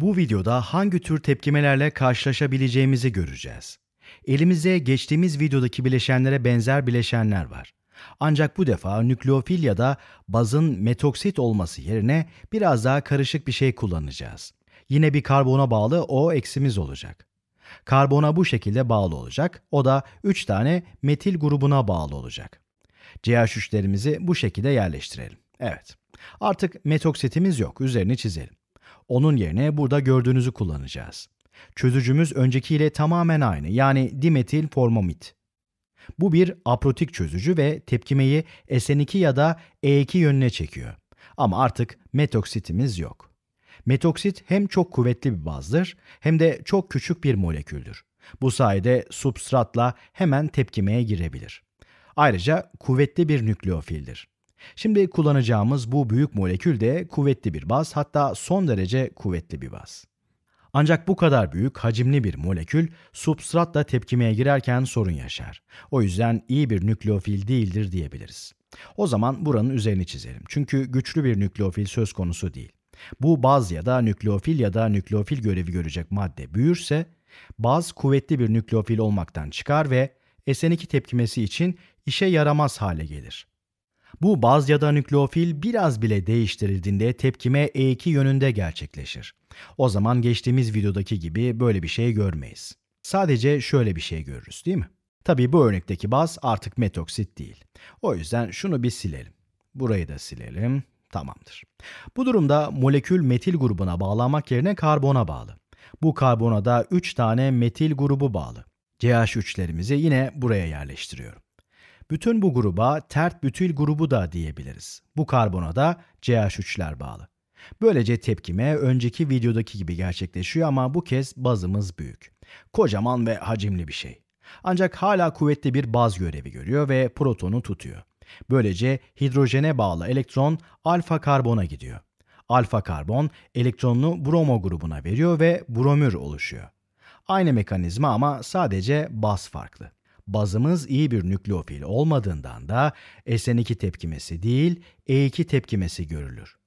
Bu videoda hangi tür tepkimelerle karşılaşabileceğimizi göreceğiz. Elimize geçtiğimiz videodaki bileşenlere benzer bileşenler var. Ancak bu defa nükleofil ya da bazın metoksit olması yerine biraz daha karışık bir şey kullanacağız. Yine bir karbona bağlı O eksimiz olacak. Karbona bu şekilde bağlı olacak. O da 3 tane metil grubuna bağlı olacak. CH3'lerimizi bu şekilde yerleştirelim. Evet. Artık metoksitimiz yok. Üzerini çizelim. Onun yerine burada gördüğünüzü kullanacağız. Çözücümüz öncekiyle tamamen aynı yani dimetil formamit. Bu bir aprotik çözücü ve tepkimeyi SN2 ya da E2 yönüne çekiyor. Ama artık metoksitimiz yok. Metoksit hem çok kuvvetli bir bazdır hem de çok küçük bir moleküldür. Bu sayede substratla hemen tepkimeye girebilir. Ayrıca kuvvetli bir nükleofildir. Şimdi kullanacağımız bu büyük molekül de kuvvetli bir baz, hatta son derece kuvvetli bir baz. Ancak bu kadar büyük hacimli bir molekül substratla tepkimeye girerken sorun yaşar. O yüzden iyi bir nükleofil değildir diyebiliriz. O zaman buranın üzerini çizelim. Çünkü güçlü bir nükleofil söz konusu değil. Bu baz ya da nükleofil ya da nükleofil görevi görecek madde büyürse baz kuvvetli bir nükleofil olmaktan çıkar ve SN2 tepkimesi için işe yaramaz hale gelir. Bu baz ya da nükleofil biraz bile değiştirildiğinde tepkime E2 yönünde gerçekleşir. O zaman geçtiğimiz videodaki gibi böyle bir şey görmeyiz. Sadece şöyle bir şey görürüz değil mi? Tabi bu örnekteki baz artık metoksit değil. O yüzden şunu bir silelim. Burayı da silelim. Tamamdır. Bu durumda molekül metil grubuna bağlanmak yerine karbona bağlı. Bu karbona da 3 tane metil grubu bağlı. CH3'lerimizi yine buraya yerleştiriyorum. Bütün bu gruba tert bütül grubu da diyebiliriz. Bu karbona da CH3'ler bağlı. Böylece tepkime önceki videodaki gibi gerçekleşiyor ama bu kez bazımız büyük. Kocaman ve hacimli bir şey. Ancak hala kuvvetli bir baz görevi görüyor ve protonu tutuyor. Böylece hidrojene bağlı elektron alfa karbona gidiyor. Alfa karbon elektronunu bromo grubuna veriyor ve bromür oluşuyor. Aynı mekanizma ama sadece baz farklı bazımız iyi bir nükleofil olmadığından da SN2 tepkimesi değil E2 tepkimesi görülür.